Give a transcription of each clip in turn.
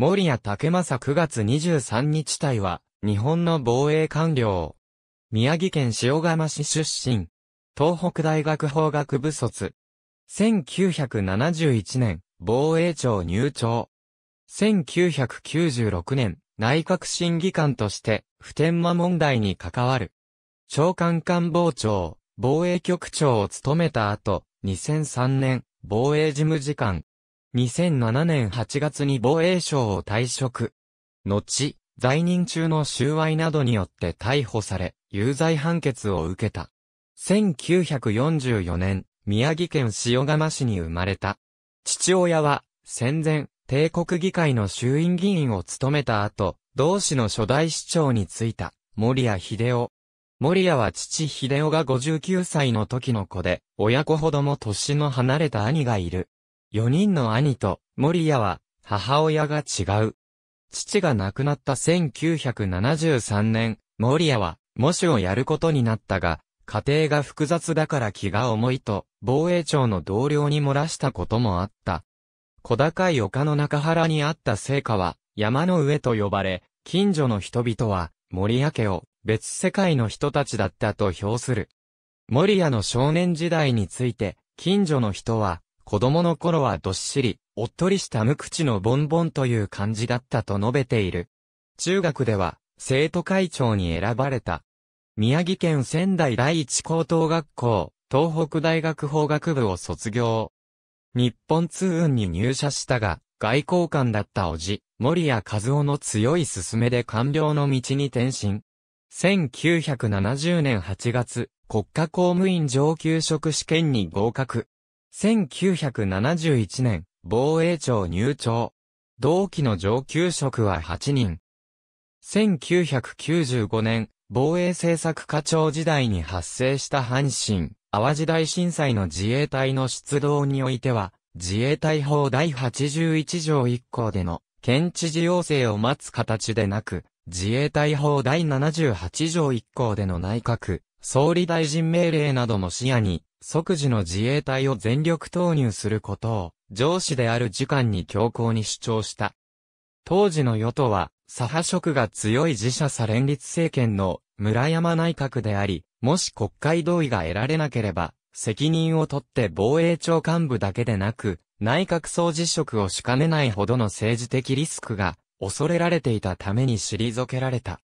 森谷武正9月23日隊は、日本の防衛官僚。宮城県塩釜市出身。東北大学法学部卒。1971年、防衛庁入庁。1996年、内閣審議官として、普天間問題に関わる。長官官房長、防衛局長を務めた後、2003年、防衛事務次官、2007年8月に防衛省を退職。後、在任中の収賄などによって逮捕され、有罪判決を受けた。1944年、宮城県塩釜市に生まれた。父親は、戦前、帝国議会の衆院議員を務めた後、同市の初代市長に就いた、森谷秀夫。森谷は父秀夫が59歳の時の子で、親子ほども年の離れた兄がいる。4人の兄と、森谷は、母親が違う。父が亡くなった1973年、森谷は、模試をやることになったが、家庭が複雑だから気が重いと、防衛庁の同僚に漏らしたこともあった。小高い丘の中原にあった聖火は、山の上と呼ばれ、近所の人々は、森谷家を、別世界の人たちだったと評する。森谷の少年時代について、近所の人は、子供の頃はどっしり、おっとりした無口のボンボンという感じだったと述べている。中学では、生徒会長に選ばれた。宮城県仙台第一高等学校、東北大学法学部を卒業。日本通運に入社したが、外交官だったおじ、森谷和夫の強い勧めで官僚の道に転身。1970年8月、国家公務員上級職試験に合格。1971年、防衛庁入庁。同期の上級職は8人。1995年、防衛政策課長時代に発生した阪神、淡路大震災の自衛隊の出動においては、自衛隊法第81条1項での県知事要請を待つ形でなく、自衛隊法第78条1項での内閣、総理大臣命令なども視野に、即時の自衛隊を全力投入することを、上司である次官に強硬に主張した。当時の与党は、左派色が強い自社左連立政権の村山内閣であり、もし国会同意が得られなければ、責任を取って防衛庁幹部だけでなく、内閣総辞職をしかねないほどの政治的リスクが恐れられていたために退けられた。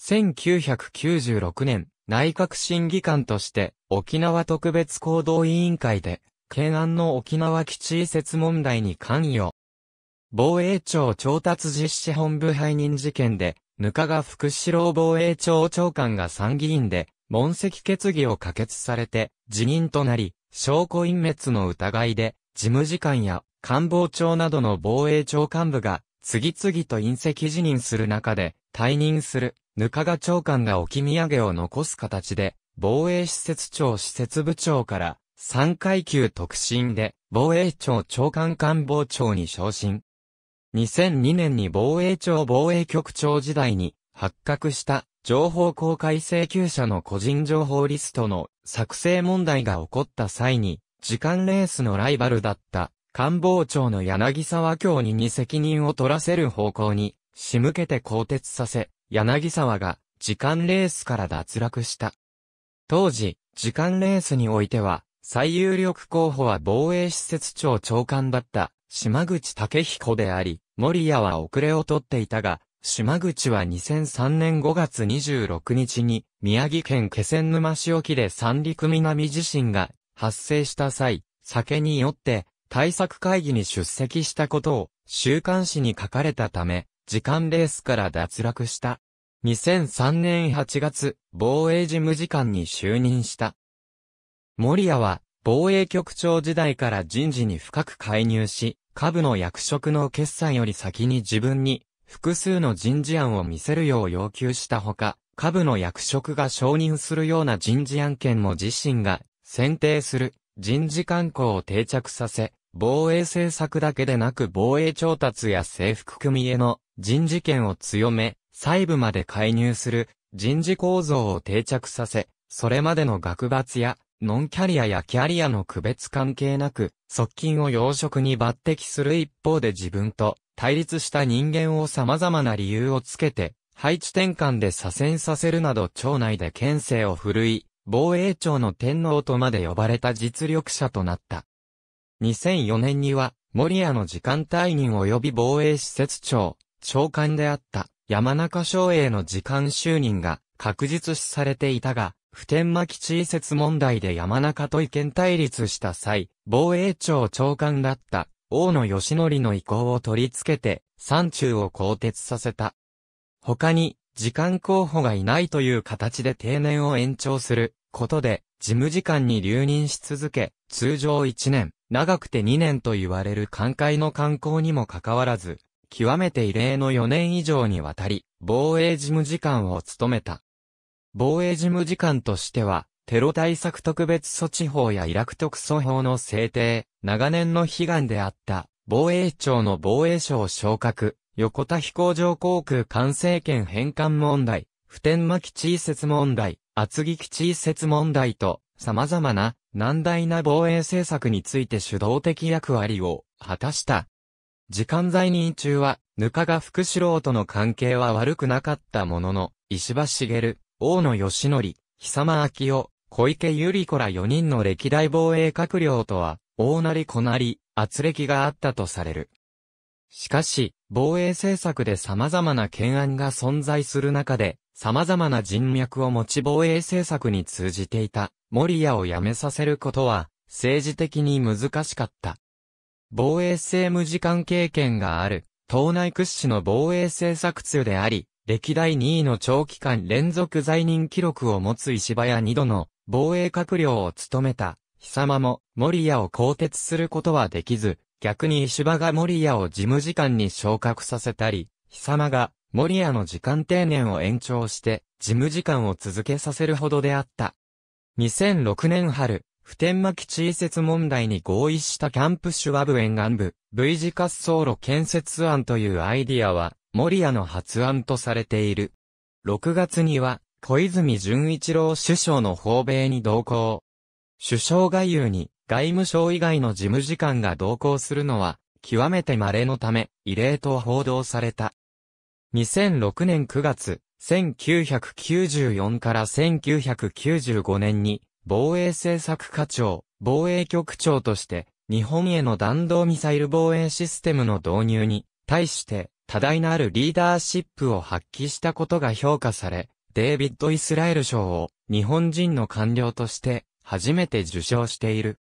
1996年、内閣審議官として、沖縄特別行動委員会で、懸案の沖縄基地移設問題に関与。防衛庁調達実施本部背任事件で、ぬかが福士郎防衛庁長官が参議院で、問責決議を可決されて、辞任となり、証拠隠滅の疑いで、事務次官や官房長などの防衛庁幹部が、次々と隕石辞任する中で、退任する、ぬかが長官が置き土産を残す形で、防衛施設庁施設部長から、3階級特進で、防衛庁長官官房長に昇進。2002年に防衛庁防衛局長時代に発覚した情報公開請求者の個人情報リストの作成問題が起こった際に、時間レースのライバルだった官房長の柳沢京にに責任を取らせる方向に仕向けて鋼鉄させ、柳沢が時間レースから脱落した。当時、時間レースにおいては、最有力候補は防衛施設長長官だった島口武彦であり、森谷は遅れをとっていたが、島口は2003年5月26日に、宮城県気仙沼市沖で三陸南地震が発生した際、酒によって対策会議に出席したことを週刊誌に書かれたため、時間レースから脱落した。2003年8月、防衛事務次官に就任した。森谷は、防衛局長時代から人事に深く介入し、下部の役職の決算より先に自分に、複数の人事案を見せるよう要求したほか、下部の役職が承認するような人事案件も自身が選定する人事慣行を定着させ、防衛政策だけでなく防衛調達や制服組への人事権を強め、細部まで介入する人事構造を定着させ、それまでの学罰や、ノンキャリアやキャリアの区別関係なく、側近を養殖に抜擢する一方で自分と対立した人間を様々な理由をつけて、配置転換で左遷させるなど町内で県政を振るい、防衛庁の天皇とまで呼ばれた実力者となった。2004年には、森屋の時間退任及び防衛施設長、長官であった山中省営の時間就任が確実視されていたが、普天間基地移設問題で山中と意見対立した際、防衛庁長官だった大野義則の意向を取り付けて、山中を更迭させた。他に、時間候補がいないという形で定年を延長することで、事務次官に留任し続け、通常1年、長くて2年と言われる寛解の観光にもかかわらず、極めて異例の4年以上にわたり、防衛事務次官を務めた。防衛事務次官としては、テロ対策特別措置法やイラク特措法の制定、長年の悲願であった、防衛庁の防衛省昇格、横田飛行場航空管制権返還問題、普天間基地移設問題、厚木基地移設問題と、様々な難題な防衛政策について主導的役割を果たした時間在任中は、ぬかが福士郎との関係は悪くなかったものの、石破茂、大野義則、久間昭夫、小池百合子ら4人の歴代防衛閣僚とは、大なり小なり、圧力があったとされる。しかし、防衛政策で様々な懸案が存在する中で、様々な人脈を持ち防衛政策に通じていた、森屋を辞めさせることは、政治的に難しかった。防衛政務時間経験がある、党内屈指の防衛政策通であり、歴代2位の長期間連続在任記録を持つ石場や2度の防衛閣僚を務めた、久間も森屋を更迭することはできず、逆に石場が森屋を事務次官に昇格させたり、久間が森屋の時間定年を延長して、事務次官を続けさせるほどであった。2006年春、普天間基地移設問題に合意したキャンプシュワブ沿岸部 V 字滑走路建設案というアイディアは、森屋の発案とされている。6月には、小泉純一郎首相の訪米に同行。首相外遊に、外務省以外の事務次官が同行するのは、極めて稀のため、異例と報道された。2006年9月、1994から1995年に、防衛政策課長、防衛局長として、日本への弾道ミサイル防衛システムの導入に、対して、多大なるリーダーシップを発揮したことが評価され、デイビッド・イスラエル賞を日本人の官僚として初めて受賞している。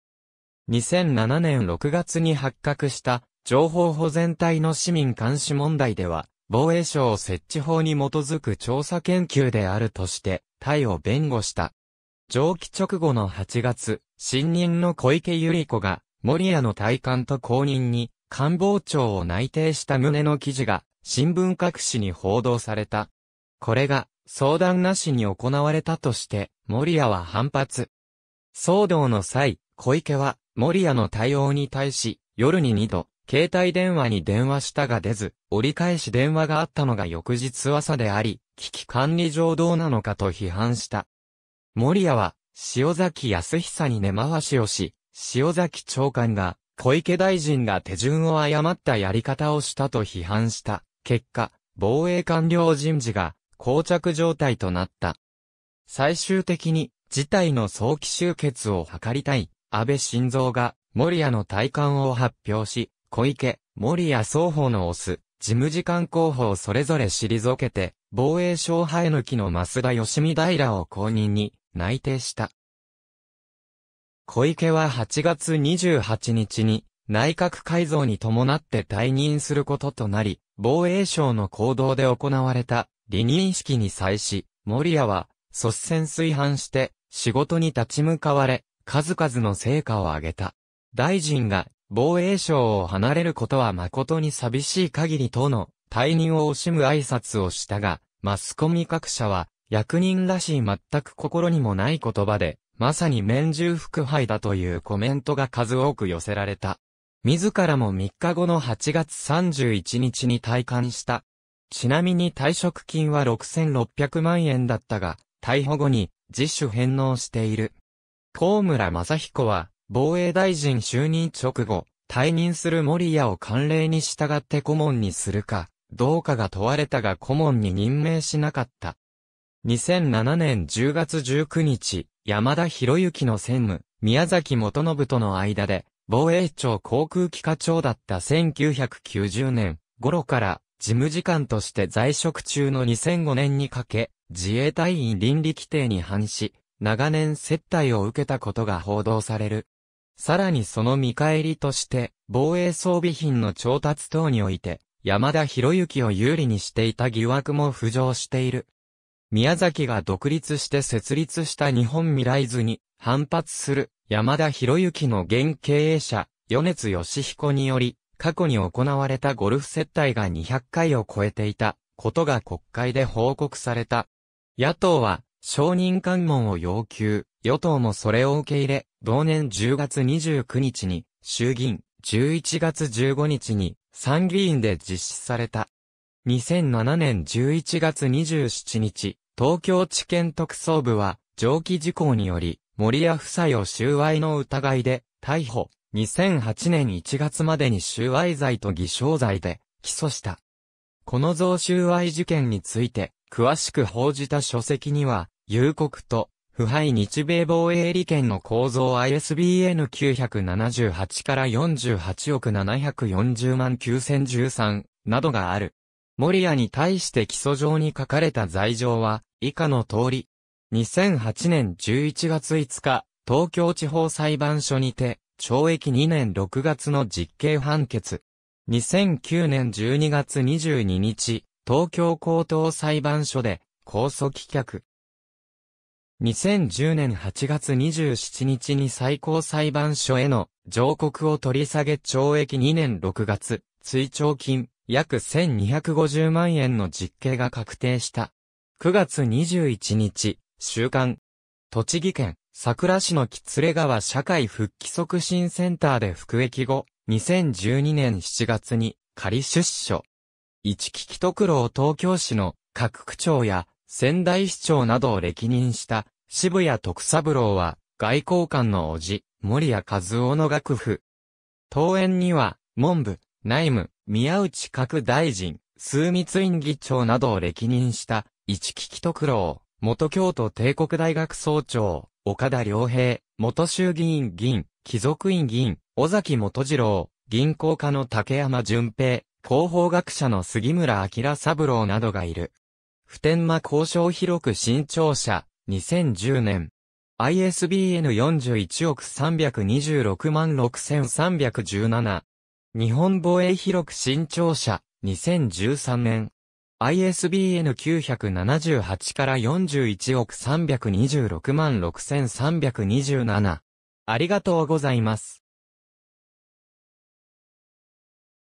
2007年6月に発覚した情報保全隊の市民監視問題では、防衛省設置法に基づく調査研究であるとして、対を弁護した。上記直後の8月、新任の小池百合子が、森谷の退官と公認に、官房長を内定した旨の記事が、新聞各紙に報道された。これが、相談なしに行われたとして、森谷は反発。騒動の際、小池は、森谷の対応に対し、夜に2度、携帯電話に電話したが出ず、折り返し電話があったのが翌日朝であり、危機管理上どうなのかと批判した。守谷は、塩崎康久に根回しをし、塩崎長官が、小池大臣が手順を誤ったやり方をしたと批判した。結果、防衛官僚人事が、膠着状態となった。最終的に、事態の早期終結を図りたい、安倍晋三が、守谷の退官を発表し、小池、守谷双方のオス、事務次官候補をそれぞれ退けて、防衛省生え抜きの増田義美平を公認に、内定した。小池は8月28日に内閣改造に伴って退任することとなり、防衛省の行動で行われた離任式に際し、森谷は率先垂範して仕事に立ち向かわれ、数々の成果を上げた。大臣が防衛省を離れることは誠に寂しい限りとの退任を惜しむ挨拶をしたが、マスコミ各社は役人らしい全く心にもない言葉で、まさに面中腹敗だというコメントが数多く寄せられた。自らも3日後の8月31日に退官した。ちなみに退職金は6600万円だったが、逮捕後に自主返納している。高村正彦は、防衛大臣就任直後、退任する森屋を慣例に従って顧問にするか、どうかが問われたが顧問に任命しなかった。2007年10月19日、山田博之の専務、宮崎元信との間で、防衛庁航空機課長だった1990年頃から、事務次官として在職中の2005年にかけ、自衛隊員倫理規定に反し、長年接待を受けたことが報道される。さらにその見返りとして、防衛装備品の調達等において、山田博之を有利にしていた疑惑も浮上している。宮崎が独立して設立した日本未来図に反発する山田博之の現経営者、米津義彦により、過去に行われたゴルフ接待が200回を超えていたことが国会で報告された。野党は承認喚問を要求、与党もそれを受け入れ、同年10月29日に衆議院、11月15日に参議院で実施された。2007年11月27日、東京地検特捜部は、上記事項により、森屋夫妻を収賄の疑いで、逮捕、2008年1月までに収賄罪と偽証罪で、起訴した。この贈収賄事件について、詳しく報じた書籍には、有国と、腐敗日米防衛利権の構造 ISBN 978から48億740万9013などがある。森谷に対して起訴状に書かれた罪状は、以下の通り。2008年11月5日、東京地方裁判所にて、懲役2年6月の実刑判決。2009年12月22日、東京高等裁判所で、控訴棄却。2010年8月27日に最高裁判所への上告を取り下げ懲役2年6月、追徴金約1250万円の実刑が確定した。9月21日、週刊、栃木県桜市の木連川社会復帰促進センターで服役後、2012年7月に仮出所。一木木徳郎東京市の各区長や仙台市長などを歴任した渋谷徳三郎は外交官の叔父、森谷和夫の楽譜。当園には文部、内務、宮内閣大臣、枢密院議長などを歴任した、市木徳郎、元京都帝国大学総長、岡田良平、元衆議院議員、貴族院議員、尾崎元次郎、銀行家の竹山淳平、広報学者の杉村明三郎などがいる。普天間交渉広く新庁舎、2010年。ISBN41 億326万6317。日本防衛広く新庁舎、2013年。ISBN 978から41億326万6327。ありがとうございます。